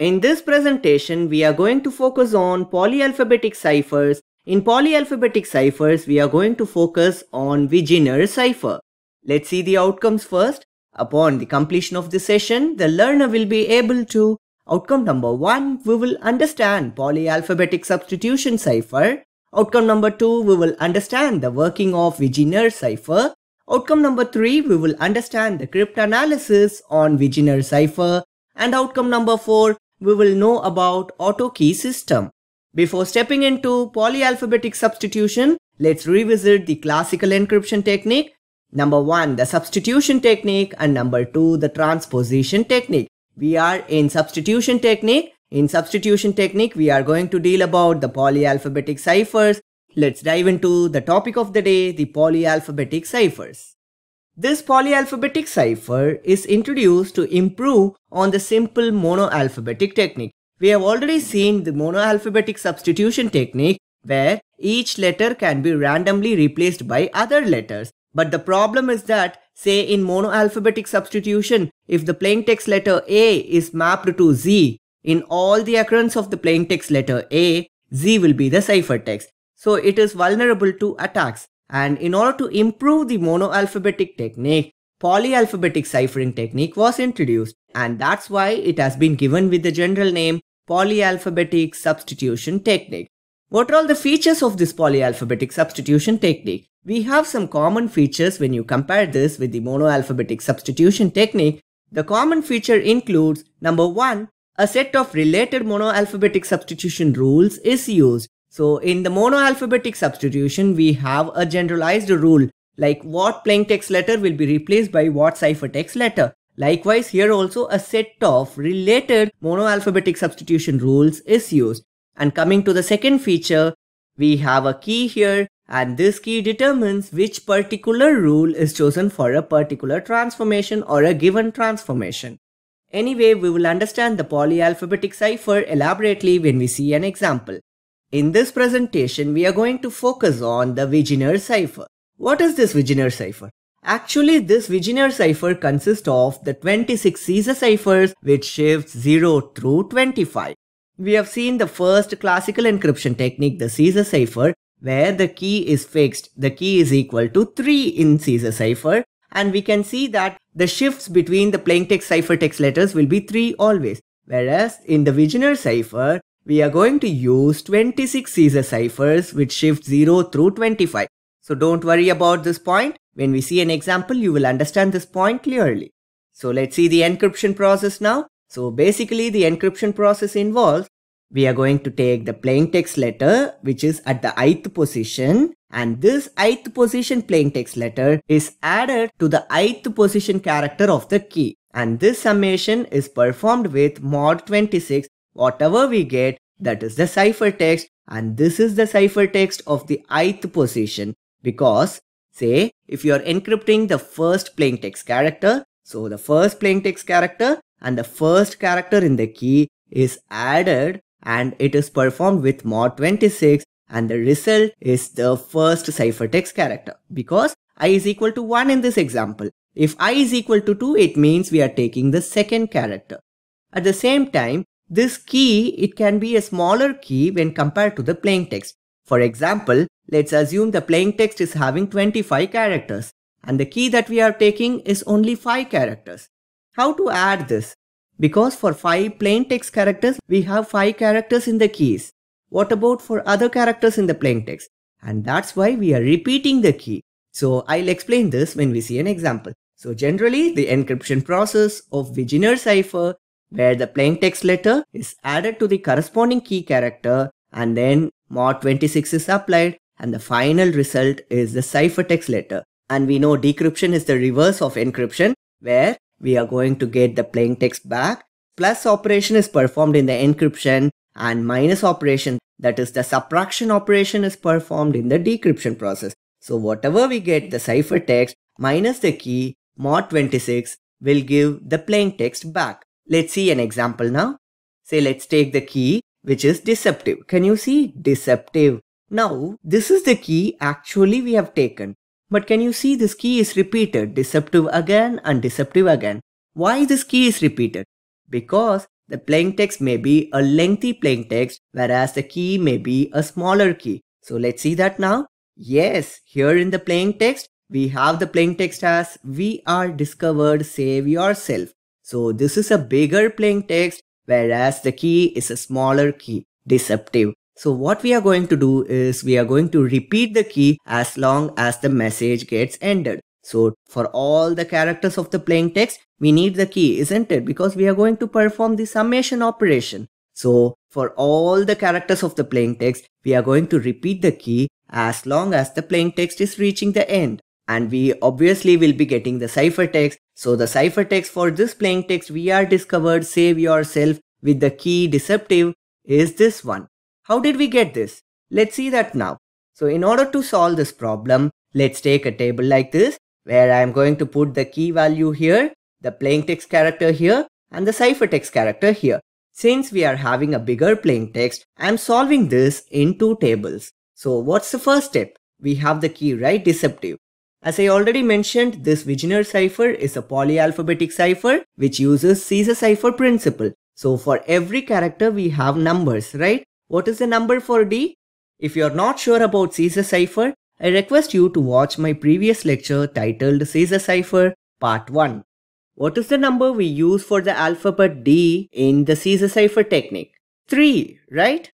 In this presentation, we are going to focus on polyalphabetic ciphers. In polyalphabetic ciphers, we are going to focus on Vigenere cipher. Let's see the outcomes first. Upon the completion of the session, the learner will be able to Outcome number 1, we will understand polyalphabetic substitution cipher. Outcome number 2, we will understand the working of Vigenere cipher. Outcome number 3, we will understand the cryptanalysis on Vigenere cipher. And outcome number 4, we will know about auto key system. Before stepping into polyalphabetic substitution, let's revisit the classical encryption technique. Number 1, the substitution technique and number 2, the transposition technique. We are in substitution technique. In substitution technique, we are going to deal about the polyalphabetic ciphers. Let's dive into the topic of the day, the polyalphabetic ciphers. This polyalphabetic cipher is introduced to improve on the simple monoalphabetic technique. We have already seen the monoalphabetic substitution technique where each letter can be randomly replaced by other letters. But the problem is that, say in monoalphabetic substitution, if the plain text letter A is mapped to Z, in all the occurrence of the plain text letter A, Z will be the ciphertext. So it is vulnerable to attacks. And in order to improve the monoalphabetic technique, polyalphabetic ciphering technique was introduced. And that's why it has been given with the general name polyalphabetic substitution technique. What are all the features of this polyalphabetic substitution technique? We have some common features when you compare this with the monoalphabetic substitution technique. The common feature includes number one, a set of related monoalphabetic substitution rules is used so in the monoalphabetic substitution, we have a generalized rule like what plaintext letter will be replaced by what ciphertext letter. Likewise, here also a set of related monoalphabetic substitution rules is used. And coming to the second feature, we have a key here and this key determines which particular rule is chosen for a particular transformation or a given transformation. Anyway, we will understand the polyalphabetic cipher elaborately when we see an example. In this presentation, we are going to focus on the Wegener cipher. What is this Wegener cipher? Actually, this Wegener cipher consists of the 26 Caesar ciphers which shifts 0 through 25. We have seen the first classical encryption technique, the Caesar cipher, where the key is fixed. The key is equal to 3 in Caesar cipher and we can see that the shifts between the plaintext ciphertext letters will be 3 always. Whereas in the Wegener cipher, we are going to use 26 Caesar ciphers with shift 0 through 25. So don't worry about this point. When we see an example, you will understand this point clearly. So let's see the encryption process now. So basically the encryption process involves we are going to take the plain text letter which is at the ith position and this ith position plain text letter is added to the ith position character of the key and this summation is performed with mod 26 Whatever we get, that is the ciphertext and this is the ciphertext of the ith position because say if you are encrypting the first plaintext character, so the first plaintext character and the first character in the key is added and it is performed with mod 26 and the result is the first ciphertext character because i is equal to 1 in this example. If i is equal to 2 it means we are taking the second character. At the same time this key, it can be a smaller key when compared to the plain text. For example, let's assume the plain text is having 25 characters and the key that we are taking is only 5 characters. How to add this? Because for 5 plain text characters, we have 5 characters in the keys. What about for other characters in the plain text? And that's why we are repeating the key. So I'll explain this when we see an example. So generally, the encryption process of Wigner cipher where the plaintext letter is added to the corresponding key character and then MOD26 is applied and the final result is the ciphertext letter. And we know decryption is the reverse of encryption where we are going to get the plaintext back. Plus operation is performed in the encryption and minus operation that is the subtraction operation is performed in the decryption process. So whatever we get the ciphertext minus the key mod 26 will give the plaintext back. Let's see an example now. Say let's take the key which is deceptive. Can you see deceptive? Now this is the key actually we have taken. But can you see this key is repeated deceptive again and deceptive again. Why this key is repeated? Because the plain text may be a lengthy plain text whereas the key may be a smaller key. So let's see that now. Yes, here in the plain text, we have the plain text as we are discovered save yourself. So this is a bigger plain text, whereas the key is a smaller key, deceptive. So what we are going to do is we are going to repeat the key as long as the message gets ended. So for all the characters of the plain text, we need the key, isn't it? Because we are going to perform the summation operation. So for all the characters of the plain text, we are going to repeat the key as long as the plain text is reaching the end. And we obviously will be getting the ciphertext so the ciphertext for this plain text we are discovered save yourself with the key deceptive is this one. How did we get this? Let's see that now. So in order to solve this problem, let's take a table like this where I am going to put the key value here, the plain text character here and the ciphertext character here. Since we are having a bigger plain text, I am solving this in two tables. So what's the first step? We have the key right deceptive. As I already mentioned, this Wigner cipher is a polyalphabetic cipher which uses Caesar cipher principle. So for every character we have numbers, right? What is the number for D? If you are not sure about Caesar cipher, I request you to watch my previous lecture titled Caesar cipher part 1. What is the number we use for the alphabet D in the Caesar cipher technique? 3, right?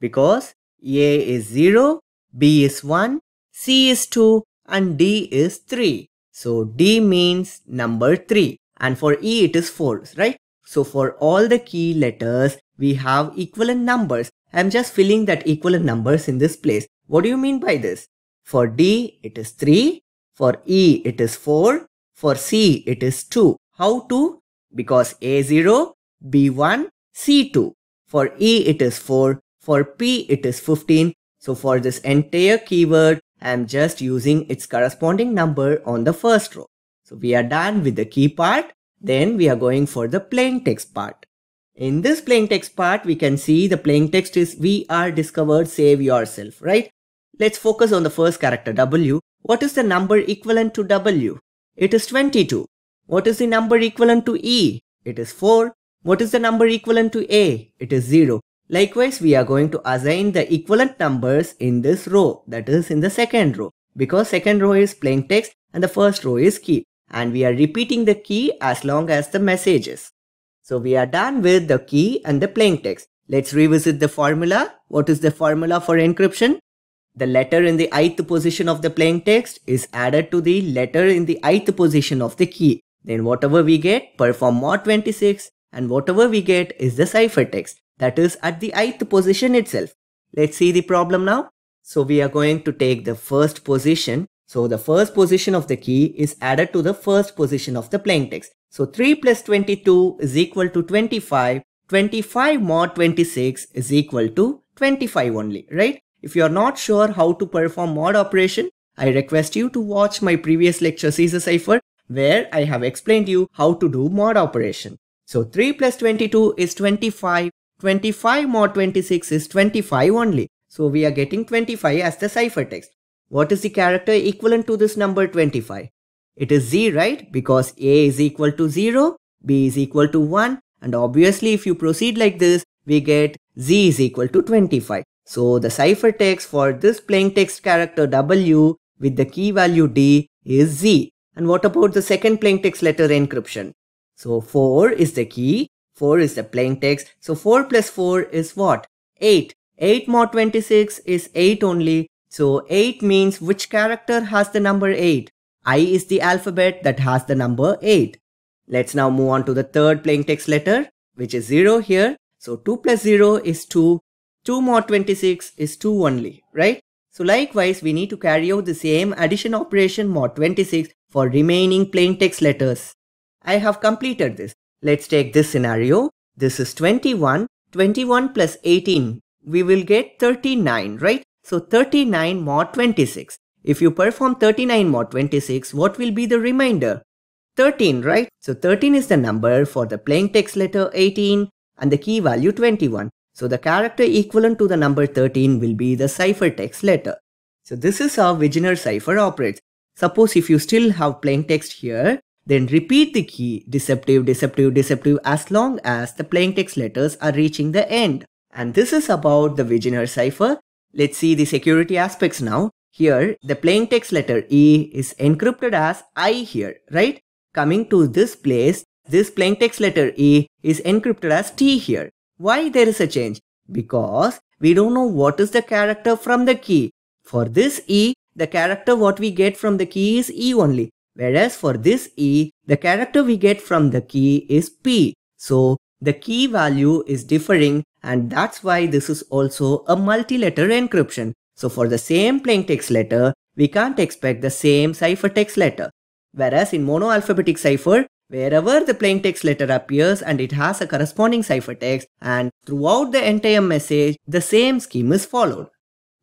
Because A is 0, B is 1, C is 2 and D is 3. So D means number 3 and for E it is 4, right? So for all the key letters, we have equivalent numbers. I'm just filling that equivalent numbers in this place. What do you mean by this? For D, it is 3. For E, it is 4. For C, it is 2. How 2? Because A0, B1, C2. For E, it is 4. For P, it is 15. So for this entire keyword, I'm just using its corresponding number on the first row. So we are done with the key part. Then we are going for the plain text part. In this plain text part, we can see the plain text is we are discovered, save yourself, right? Let's focus on the first character W. What is the number equivalent to W? It is 22. What is the number equivalent to E? It is 4. What is the number equivalent to A? It is 0. Likewise, we are going to assign the equivalent numbers in this row, that is in the second row, because second row is plain text and the first row is key. And we are repeating the key as long as the message is. So we are done with the key and the plain text. Let's revisit the formula. What is the formula for encryption? The letter in the ith position of the plain text is added to the letter in the ith position of the key. Then whatever we get, perform mod 26 and whatever we get is the ciphertext that is at the ith position itself. Let's see the problem now. So we are going to take the first position. So the first position of the key is added to the first position of the plain text. So 3 plus 22 is equal to 25. 25 mod 26 is equal to 25 only, right? If you are not sure how to perform mod operation, I request you to watch my previous lecture Caesar Cipher where I have explained you how to do mod operation. So 3 plus 22 is 25, 25 more 26 is 25 only. So we are getting 25 as the ciphertext. What is the character equivalent to this number 25? It is Z, right? Because A is equal to 0, B is equal to 1, and obviously if you proceed like this, we get Z is equal to 25. So the ciphertext for this plain text character W with the key value D is Z. And what about the second plain text letter encryption? So 4 is the key 4 is the plain text. So 4 plus 4 is what? 8. 8 more 26 is 8 only. So 8 means which character has the number 8? I is the alphabet that has the number 8. Let's now move on to the third plain text letter, which is 0 here. So 2 plus 0 is 2. 2 more 26 is 2 only, right? So likewise, we need to carry out the same addition operation mod 26 for remaining plain text letters. I have completed this. Let's take this scenario. This is 21. 21 plus 18. We will get 39, right? So 39 mod 26. If you perform 39 mod 26, what will be the remainder? 13, right? So 13 is the number for the plain text letter 18 and the key value 21. So the character equivalent to the number 13 will be the ciphertext letter. So this is how Vigenere cipher operates. Suppose if you still have plain text here, then repeat the key deceptive, deceptive, deceptive as long as the plain text letters are reaching the end. And this is about the Wigner cipher. Let's see the security aspects now. Here, the plain text letter E is encrypted as I here, right? Coming to this place, this plain text letter E is encrypted as T here. Why there is a change? Because we don't know what is the character from the key. For this E, the character what we get from the key is E only. Whereas for this E, the character we get from the key is P. So the key value is differing and that's why this is also a multi-letter encryption. So for the same plaintext letter, we can't expect the same ciphertext letter. Whereas in monoalphabetic cipher, wherever the plaintext letter appears and it has a corresponding ciphertext and throughout the entire message, the same scheme is followed.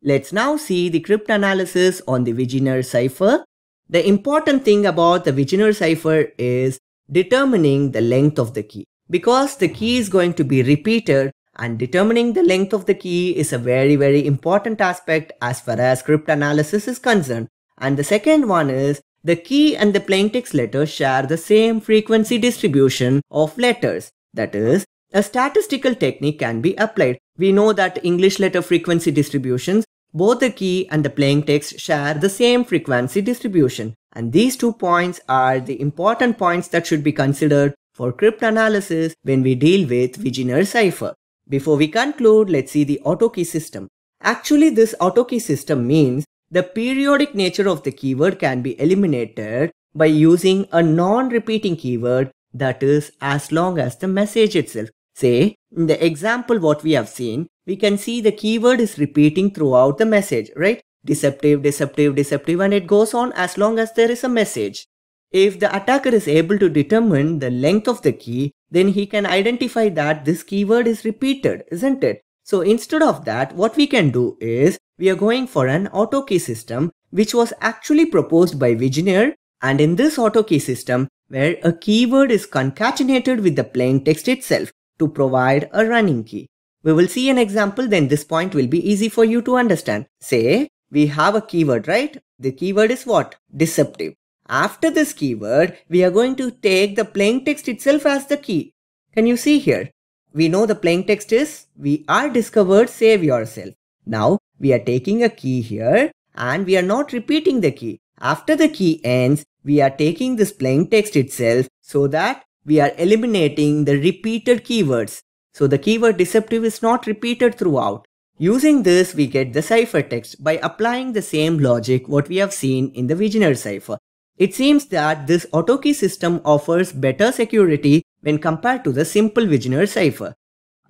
Let's now see the crypt analysis on the Vigenere cipher the important thing about the Wigner cipher is determining the length of the key. Because the key is going to be repeated and determining the length of the key is a very very important aspect as far as script analysis is concerned. And the second one is the key and the plaintext letter share the same frequency distribution of letters. That is, a statistical technique can be applied. We know that English letter frequency distributions both the key and the plain text share the same frequency distribution, and these two points are the important points that should be considered for cryptanalysis when we deal with Vigenere cipher. Before we conclude, let's see the AutoKey system. Actually, this AutoKey system means the periodic nature of the keyword can be eliminated by using a non-repeating keyword that is as long as the message itself Say, in the example what we have seen, we can see the keyword is repeating throughout the message, right? Deceptive, deceptive, deceptive and it goes on as long as there is a message. If the attacker is able to determine the length of the key, then he can identify that this keyword is repeated, isn't it? So instead of that, what we can do is, we are going for an auto key system, which was actually proposed by Vigenère. And in this auto key system, where a keyword is concatenated with the plain text itself to provide a running key. We will see an example then this point will be easy for you to understand. Say we have a keyword right? The keyword is what? Deceptive. After this keyword we are going to take the plain text itself as the key. Can you see here? We know the plain text is we are discovered save yourself. Now we are taking a key here and we are not repeating the key. After the key ends, we are taking this plain text itself so that we are eliminating the repeated keywords. So the keyword deceptive is not repeated throughout. Using this, we get the ciphertext by applying the same logic what we have seen in the Vigener cipher. It seems that this AutoKey system offers better security when compared to the simple Vigener cipher.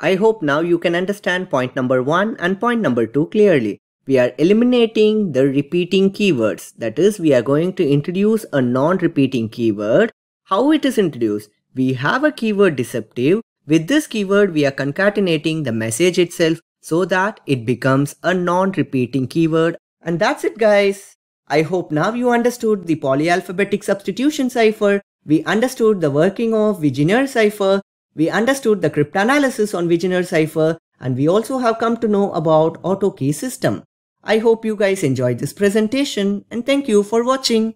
I hope now you can understand point number 1 and point number 2 clearly. We are eliminating the repeating keywords. That is, we are going to introduce a non-repeating keyword. How it is introduced? we have a keyword deceptive. With this keyword, we are concatenating the message itself so that it becomes a non-repeating keyword. And that's it guys. I hope now you understood the polyalphabetic substitution cipher. We understood the working of Vigenere cipher. We understood the cryptanalysis on Vigenere cipher. And we also have come to know about AutoKey system. I hope you guys enjoyed this presentation and thank you for watching.